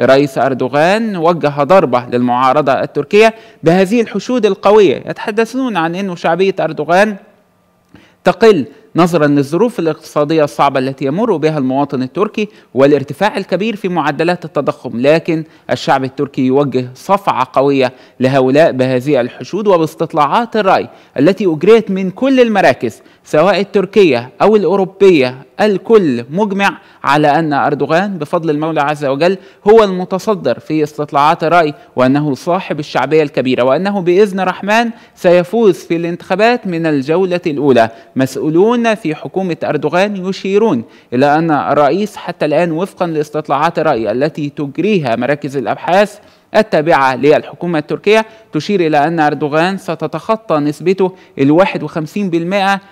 رئيس أردوغان وجه ضربة للمعارضة التركية بهذه الحشود القوية يتحدثون عن أنه شعبية أردوغان تقل نظرا للظروف الاقتصاديه الصعبه التي يمر بها المواطن التركي والارتفاع الكبير في معدلات التضخم، لكن الشعب التركي يوجه صفعه قويه لهؤلاء بهذه الحشود وباستطلاعات الراي التي اجريت من كل المراكز سواء التركيه او الاوروبيه الكل مجمع على أن أردوغان بفضل المولى عز وجل هو المتصدر في استطلاعات الرأي وأنه صاحب الشعبية الكبيرة وأنه بإذن الرحمن سيفوز في الانتخابات من الجولة الأولى مسؤولون في حكومة أردوغان يشيرون إلى أن الرئيس حتى الآن وفقا لاستطلاعات الرأي التي تجريها مراكز الأبحاث التابعة للحكومة التركية تشير إلى أن أردوغان ستتخطى نسبته الواحد وخمسين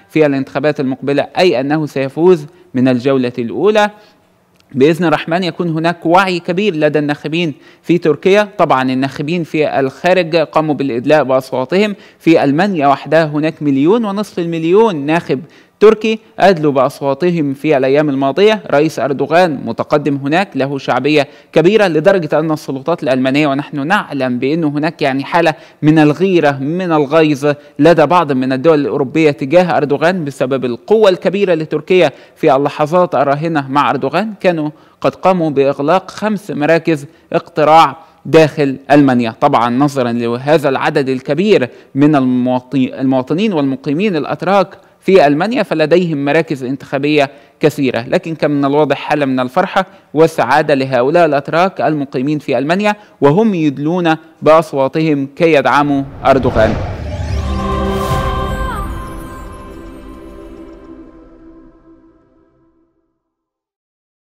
في الانتخابات المقبلة أي أنه سيفوز من الجولة الأولى باذن الرحمن يكون هناك وعي كبير لدى الناخبين في تركيا، طبعا الناخبين في الخارج قاموا بالادلاء باصواتهم، في المانيا وحدها هناك مليون ونصف المليون ناخب تركي أدلوا بأصواتهم في الأيام الماضية رئيس أردوغان متقدم هناك له شعبية كبيرة لدرجة أن السلطات الألمانية ونحن نعلم بأن هناك يعني حالة من الغيرة من الغيظ لدى بعض من الدول الأوروبية تجاه أردوغان بسبب القوة الكبيرة لتركيا في اللحظات الراهنة مع أردوغان كانوا قد قاموا بإغلاق خمس مراكز اقتراع داخل المانيا طبعا نظرا لهذا العدد الكبير من المواطنين والمقيمين الاتراك في ألمانيا فلديهم مراكز انتخابية كثيرة لكن كان من الواضح حالة من الفرحة والسعادة لهؤلاء الأتراك المقيمين في ألمانيا وهم يدلون بأصواتهم كي يدعموا أردوغان